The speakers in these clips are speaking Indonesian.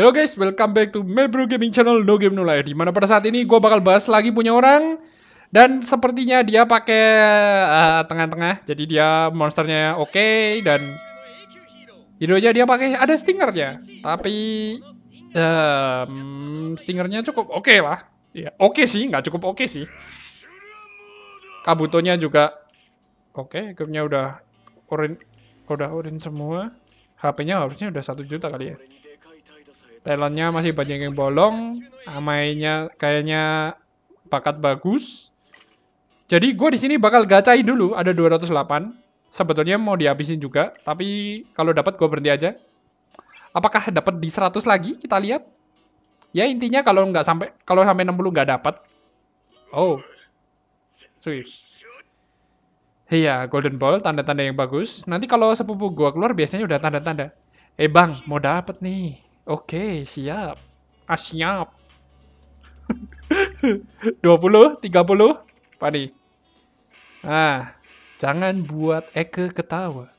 Hello guys, welcome back to Melbro Gaming Channel No Game No Life. Dimana pada saat ini gue bakal bahas lagi punya orang dan sepertinya dia pakai eh, tengah-tengah, jadi dia monsternya oke dan hero aja dia pakai ada stingernya, tapi um, stingernya cukup oke lah. Ya, oke sih, nggak cukup oke okay sih. Kabutonya juga oke, okay, udah orange udah orange semua. HP-nya harusnya udah satu juta kali ya. Gitu. Talentnya masih banyak yang bolong. Amainya kayaknya bakat bagus. Jadi gue di sini bakal gacain dulu. Ada 208. Sebetulnya mau dihabisin juga. Tapi kalau dapat gue berhenti aja. Apakah dapat di 100 lagi? Kita lihat. Ya intinya kalau nggak sampai kalau sampai 60 nggak dapat. Oh. sweet. Iya, golden ball, tanda-tanda yang bagus. Nanti kalau sepupu gua keluar biasanya udah tanda-tanda. Eh bang, mau dapet nih. Oke, siap. Ah, siap. 20, 30, Padi. Ah, jangan buat Eke ketawa.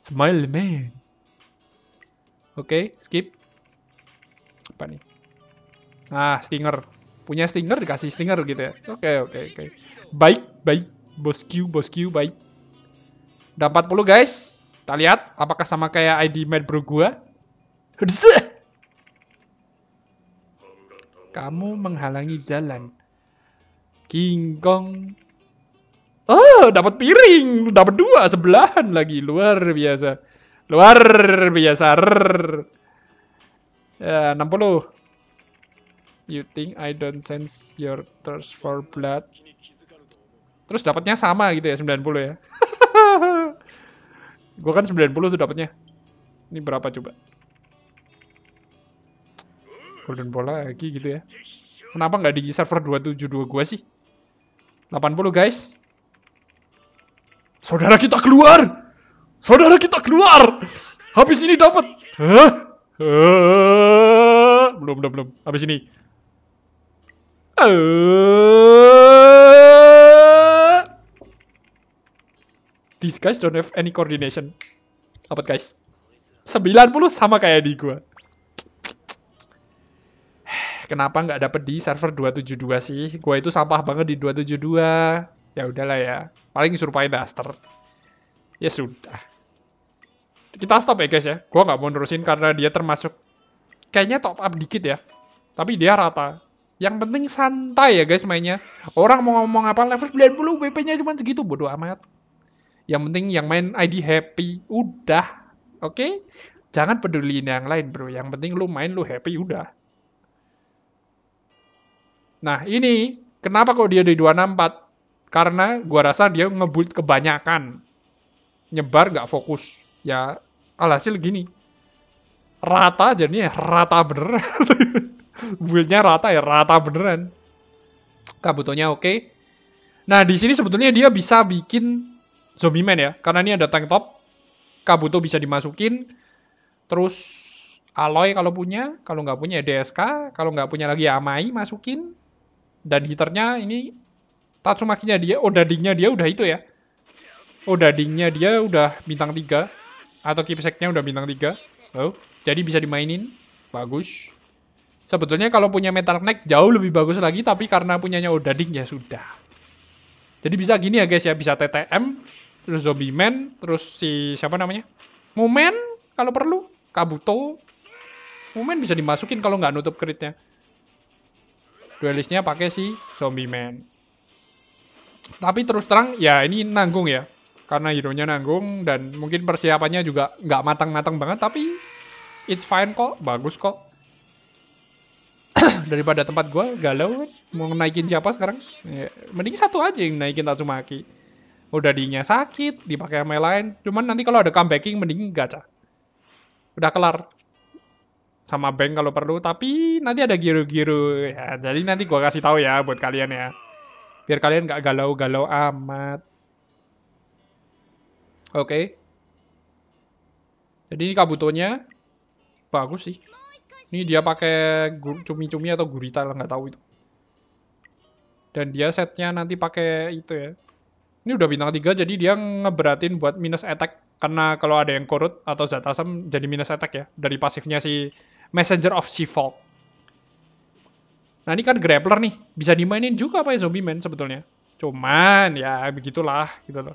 Smile man. Oke, skip. Apa nih? Ah, stinger. Punya stinger dikasih stinger gitu ya. Oke, oke, oke. Baik, baik. Bos Q, bos Q, baik. Udah 40 guys. Kita lihat apakah sama kayak ID Mad Bro gua. Kamu menghalangi jalan. King Kong. Oh, dapat piring, dapat dua sebelahan lagi. Luar biasa. Luar biasa. Ya, eh, 60. You think I don't sense your thirst for blood? Terus dapatnya sama gitu ya, 90 ya. Gue kan 90 tuh dapatnya. Ini berapa coba? golden bola lagi gitu ya kenapa nggak di server 272 gua sih 80 guys saudara kita keluar saudara kita keluar habis ini dapat Hah? belum belum belum habis ini these guys don't have any coordination Dapat guys 90 sama kayak di gua kenapa nggak dapet di server 272 sih? Gua itu sampah banget di 272. Ya udahlah ya. Paling survive daster. Ya sudah. Kita stop ya guys ya. Gua nggak mau nerusin karena dia termasuk kayaknya top up dikit ya. Tapi dia rata. Yang penting santai ya guys mainnya. Orang mau ngomong apa level 90 BP-nya cuma segitu bodoh amat. Yang penting yang main ID happy. Udah. Oke? Okay? Jangan peduliin yang lain, bro. Yang penting lu main lu happy udah. Nah, ini kenapa kok dia di 264? Karena gua rasa dia ngebut kebanyakan. Nyebar nggak fokus. Ya, alhasil gini. Rata jadinya rata beneran. Buildnya rata ya, rata beneran. Kabutonya oke. Nah, di sini sebetulnya dia bisa bikin zombie man ya, karena ini ada tank top. Kabuto bisa dimasukin. Terus Aloy kalau punya, kalau nggak punya ya DSK, kalau nggak punya lagi ya Amai masukin. Dan hiternya ini Tatsumakinya dia, Odadingnya oh, dia udah itu ya. Odadingnya oh, dia udah bintang 3. Atau Kipseknya udah bintang 3. Oh, jadi bisa dimainin. Bagus. Sebetulnya kalau punya Metal Knight jauh lebih bagus lagi, tapi karena punyanya Odading oh, ya sudah. Jadi bisa gini ya guys ya, bisa TTM, terus Zombie Man, terus si siapa namanya? Mumen, kalau perlu, Kabuto. Mumen bisa dimasukin kalau nggak nutup critnya. Duelisnya pakai si zombie man tapi terus terang ya ini nanggung ya karena hero nya nanggung dan mungkin persiapannya juga nggak matang-matang banget tapi it's fine kok bagus kok daripada tempat gue galau mau naikin siapa sekarang ya, mending satu aja yang naikin Tatsumaki udah dinya sakit dipakai sama lain cuman nanti kalau ada comebacking mending gacha udah kelar sama bank kalau perlu tapi nanti ada giro-giro ya jadi nanti gua kasih tahu ya buat kalian ya biar kalian nggak galau-galau amat oke okay. jadi ini kabutonya bagus sih ini dia pakai cumi-cumi atau gurita lah nggak tahu itu dan dia setnya nanti pakai itu ya ini udah bintang tiga jadi dia ngeberatin buat minus attack karena kalau ada yang korut atau zat asam jadi minus attack ya dari pasifnya si Messenger of Seafold. Nah ini kan grappler nih, bisa dimainin juga pakai ya zombie man sebetulnya. Cuman ya begitulah gitu loh.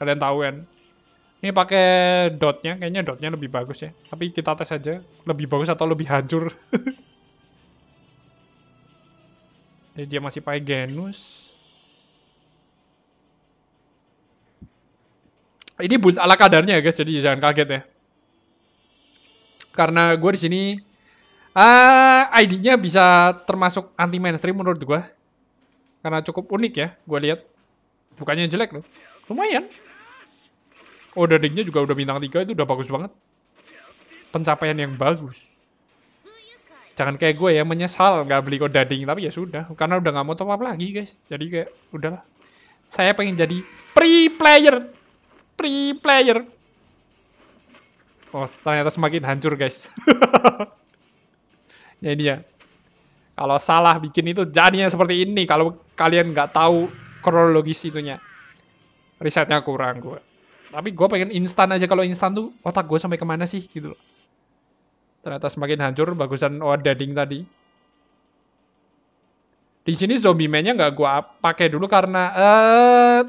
Kalian tahu kan. Ini pakai dotnya, kayaknya dotnya lebih bagus ya. Tapi kita tes aja, lebih bagus atau lebih hancur. Jadi dia masih pakai genus. Ini build ala kadarnya ya, guys, jadi jangan kaget ya. Karena gue di sini Uh, eh, ID-nya bisa termasuk anti mainstream menurut gua. Karena cukup unik ya, gua lihat. Bukannya jelek loh. Lumayan. Oh, dadingnya juga udah bintang tiga itu udah bagus banget. Pencapaian yang bagus. Jangan kayak gue ya menyesal nggak beli dading tapi ya sudah karena udah nggak mau top up lagi guys. Jadi kayak udahlah. Saya pengen jadi pre player. Pre player. Oh, ternyata semakin hancur guys. Ini dia. Kalau salah bikin itu jadinya seperti ini. Kalau kalian nggak tahu kronologis itunya. Risetnya kurang gue. Tapi gue pengen instan aja. Kalau instan tuh otak gue sampai kemana sih gitu loh. Ternyata semakin hancur. Bagusan oh dading tadi. Di sini zombie man nggak gue pakai dulu karena... Uh,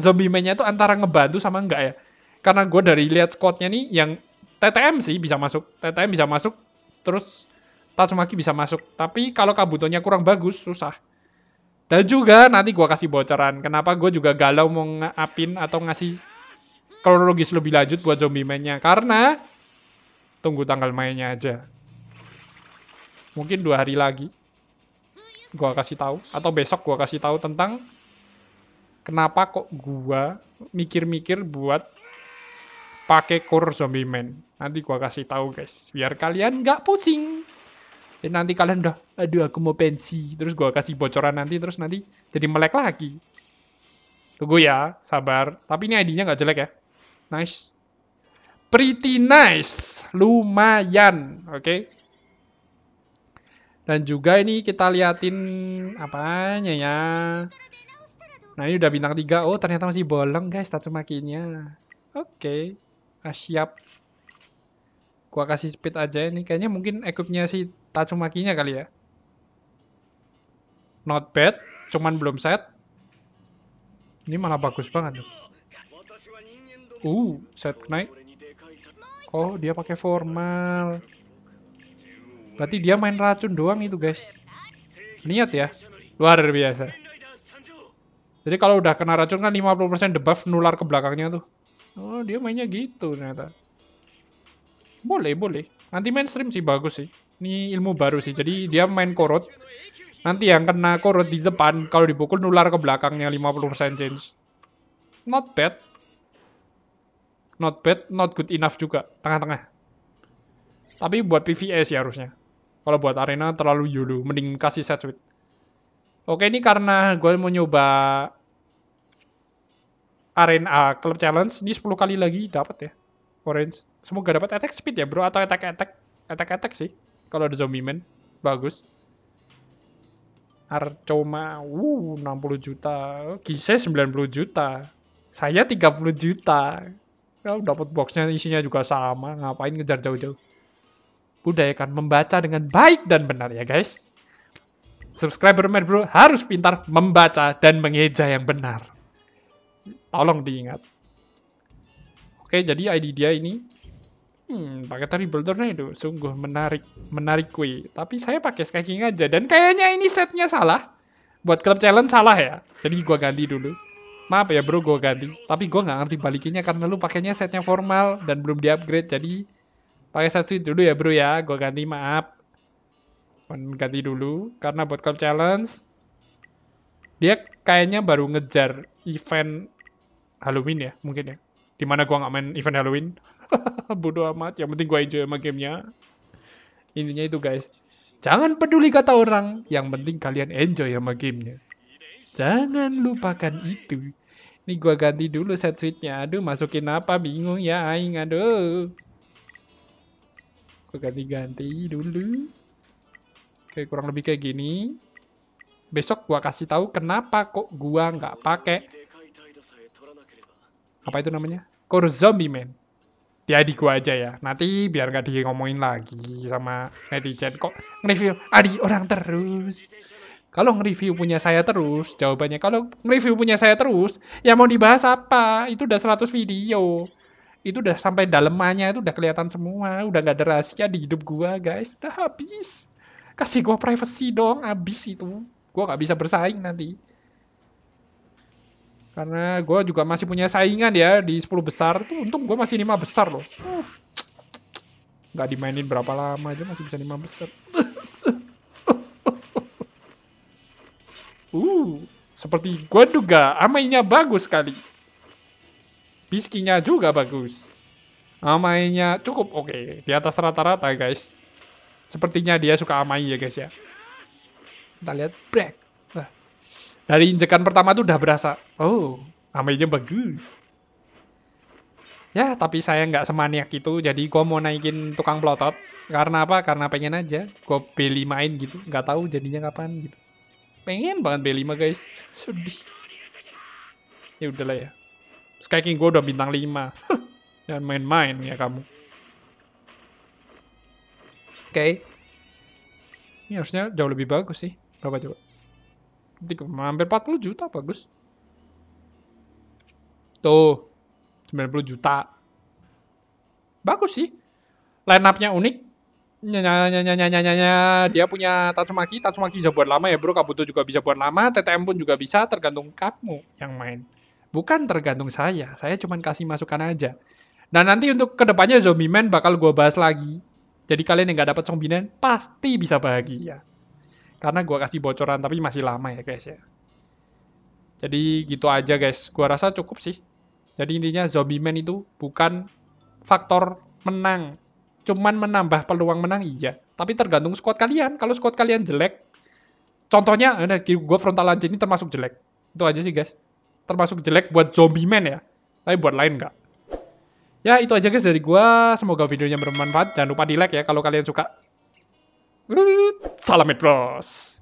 zombie man-nya itu antara ngebantu sama enggak ya. Karena gue dari lihat squadnya nih yang TTM sih bisa masuk. TTM bisa masuk terus Tatsumaki bisa masuk. Tapi kalau Kabutonya kurang bagus, susah. Dan juga nanti gue kasih bocoran kenapa gue juga galau mau ngapin atau ngasih kronologis lebih lanjut buat zombie mainnya. Karena tunggu tanggal mainnya aja. Mungkin dua hari lagi gue kasih tahu atau besok gue kasih tahu tentang kenapa kok gue mikir-mikir buat pakai core zombie man. Nanti gua kasih tahu guys, biar kalian nggak pusing. Jadi eh, nanti kalian udah, aduh aku mau pensi, terus gua kasih bocoran nanti, terus nanti jadi melek lagi. Tunggu ya, sabar. Tapi ini ID-nya nggak jelek ya. Nice. Pretty nice. Lumayan. Oke. Okay. Dan juga ini kita liatin apanya ya. Nah ini udah bintang 3. Oh ternyata masih bolong guys tatsumakinya. Oke. Okay siap gua kasih speed aja ini kayaknya mungkin equipnya si Tatsumakinya kali ya not bad cuman belum set ini malah bagus banget tuh uh set naik oh dia pakai formal berarti dia main racun doang itu guys niat ya luar biasa jadi kalau udah kena racun kan 50% debuff nular ke belakangnya tuh Oh, dia mainnya gitu ternyata. Boleh, boleh. Nanti mainstream sih bagus sih. Ini ilmu baru sih. Jadi dia main korot. Nanti yang kena korot di depan, kalau dipukul nular ke belakangnya 50% chance. Not bad. Not bad, not good enough juga. Tengah-tengah. Tapi buat PVS sih harusnya. Kalau buat arena terlalu yulu. Mending kasih set switch. Oke, ini karena gue mau nyoba arena ah, club challenge ini 10 kali lagi dapat ya orange semoga dapat attack speed ya bro atau attack attack attack attack sih kalau ada zombie man bagus Arcoma uh 60 juta Kisah 90 juta saya 30 juta kalau oh, dapat boxnya isinya juga sama ngapain ngejar jauh-jauh budayakan membaca dengan baik dan benar ya guys subscriber Mad Bro harus pintar membaca dan mengeja yang benar Tolong diingat. Oke, jadi ID dia ini hmm, pakai tari builder itu sungguh menarik, menarik kue Tapi saya pakai skyking aja dan kayaknya ini setnya salah. Buat club challenge salah ya. Jadi gua ganti dulu. Maaf ya bro, gua ganti. Tapi gua nggak ngerti balikinnya karena lu pakainya setnya formal dan belum diupgrade Jadi pakai set suite dulu ya bro ya. Gua ganti maaf. Ganti dulu karena buat club challenge dia kayaknya baru ngejar event Halloween ya mungkin ya dimana gua nggak main event Halloween bodoh amat yang penting gue enjoy sama gamenya intinya itu guys jangan peduli kata orang yang penting kalian enjoy sama gamenya jangan lupakan itu ini gua ganti dulu set switchnya aduh masukin apa bingung ya aing aduh Gua ganti-ganti dulu kayak kurang lebih kayak gini besok gua kasih tahu kenapa kok gua nggak pakai apa itu namanya? Core Zombie Man. Di Adi gua aja ya. Nanti biar gak di ngomongin lagi sama netizen kok nge-review Adi orang terus. Kalau nge-review punya saya terus, jawabannya kalau nge-review punya saya terus, ya mau dibahas apa? Itu udah 100 video. Itu udah sampai dalemannya itu udah kelihatan semua, udah gak ada rahasia di hidup gua, guys. Udah habis. Kasih gua privacy dong, habis itu. Gua gak bisa bersaing nanti. Karena gue juga masih punya saingan ya di 10 besar. Tuh untung gue masih 5 besar loh. Uh. Gak dimainin berapa lama aja masih bisa 5 besar. uh, seperti gue duga, amainya bagus sekali. Biskinya juga bagus. Amainya cukup oke, okay. di atas rata-rata guys. Sepertinya dia suka amai ya guys ya. Kita lihat break dari injekan pertama tuh udah berasa oh namanya bagus ya tapi saya nggak semaniak itu jadi gue mau naikin tukang pelotot karena apa karena pengen aja gue beli main gitu nggak tahu jadinya kapan gitu pengen banget beli 5 guys sedih ya udahlah ya Sky King gue udah bintang 5 Jangan main-main ya kamu Oke okay. Ini harusnya jauh lebih bagus sih Berapa coba tiga, hampir 40 juta bagus. Tuh, 90 juta. Bagus sih. Line up-nya unik. Nyanya, dia punya Tatsumaki. Tatsumaki bisa buat lama ya bro. Kabuto juga bisa buat lama. TTM pun juga bisa. Tergantung kamu yang main. Bukan tergantung saya. Saya cuma kasih masukan aja. Nah nanti untuk kedepannya Zombie Man bakal gue bahas lagi. Jadi kalian yang gak dapat Zombie Man pasti bisa bahagia karena gue kasih bocoran tapi masih lama ya guys ya. Jadi gitu aja guys, gue rasa cukup sih. Jadi intinya Zombie Man itu bukan faktor menang, cuman menambah peluang menang iya. Tapi tergantung squad kalian. Kalau squad kalian jelek, contohnya, gue frontal aja ini termasuk jelek. Itu aja sih guys. Termasuk jelek buat Zombie Man ya. Tapi buat lain nggak. Ya itu aja guys dari gue. Semoga videonya bermanfaat. Jangan lupa di like ya kalau kalian suka. Salame Bros.